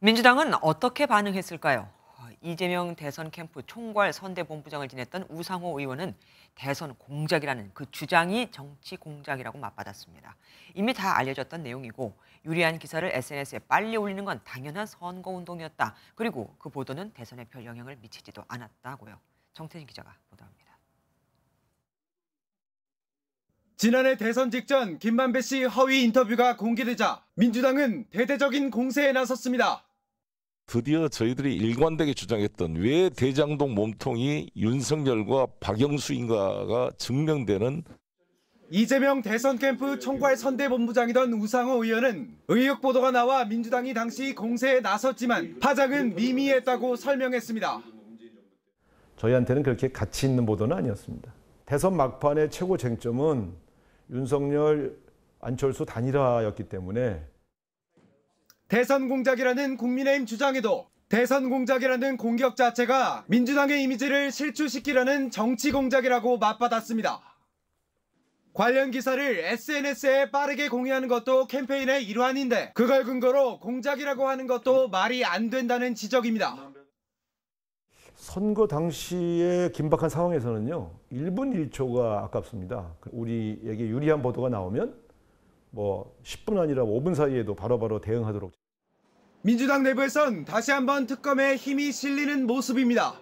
민주당은 어떻게 반응했을까요? 이재명 대선 캠프 총괄 선대본부장을 지냈던 우상호 의원은 대선 공작이라는 그 주장이 정치 공작이라고 맞받았습니다. 이미 다 알려졌던 내용이고 유리한 기사를 SNS에 빨리 올리는 건 당연한 선거운동이었다. 그리고 그 보도는 대선에 별 영향을 미치지도 않았다고요. 정태진 기자가 보도합니다. 지난해 대선 직전 김만배 씨 허위 인터뷰가 공개되자 민주당은 대대적인 공세에 나섰습니다. 드디어 저희들이 일관되게 주장했던 왜 대장동 몸통이 윤석열과 박영수인가가 증명되는 이재명 대선 캠프 총괄 선대본부장이던 우상호 의원은 의혹 보도가 나와 민주당이 당시 공세에 나섰지만 파장은 미미했다고 설명했습니다. 저희한테는 그렇게 가치 있는 보도는 아니었습니다. 대선 막판의 최고 쟁점은 윤석열 안철수 단일화였기 때문에 대선 공작이라는 국민의힘 주장에도 대선 공작이라는 공격 자체가 민주당의 이미지를 실추시키려는 정치 공작이라고 맞받았습니다. 관련 기사를 SNS에 빠르게 공유하는 것도 캠페인의 일환인데 그걸 근거로 공작이라고 하는 것도 말이 안 된다는 지적입니다. 선거 당시의 긴박한 상황에서는요. 1분 1초가 아깝습니다. 우리에게 유리한 보도가 나오면 뭐 10분 아니라 5분 사이에도 바로바로 바로 대응하도록. 민주당 내부에선 다시 한번 특검에 힘이 실리는 모습입니다.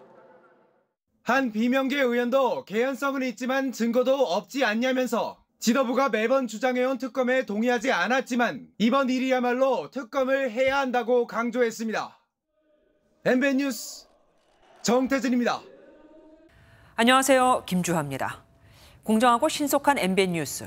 한 비명계 의원도 개연성은 있지만 증거도 없지 않냐면서 지도부가 매번 주장해온 특검에 동의하지 않았지만 이번 일이야말로 특검을 해야 한다고 강조했습니다. m b 뉴스 정태진입니다. 안녕하세요. 김주하입니다. 공정하고 신속한 m b 뉴스.